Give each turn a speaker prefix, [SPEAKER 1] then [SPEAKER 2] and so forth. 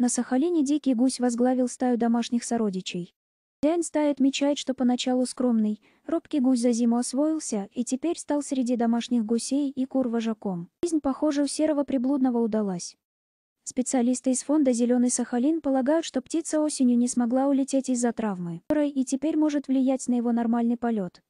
[SPEAKER 1] На Сахалине дикий гусь возглавил стаю домашних сородичей. День стая отмечает, что поначалу скромный, робкий гусь за зиму освоился и теперь стал среди домашних гусей и кур вожаком. Жизнь, похоже, у серого приблудного удалась. Специалисты из фонда «Зеленый Сахалин» полагают, что птица осенью не смогла улететь из-за травмы, которая и теперь может влиять на его нормальный полет.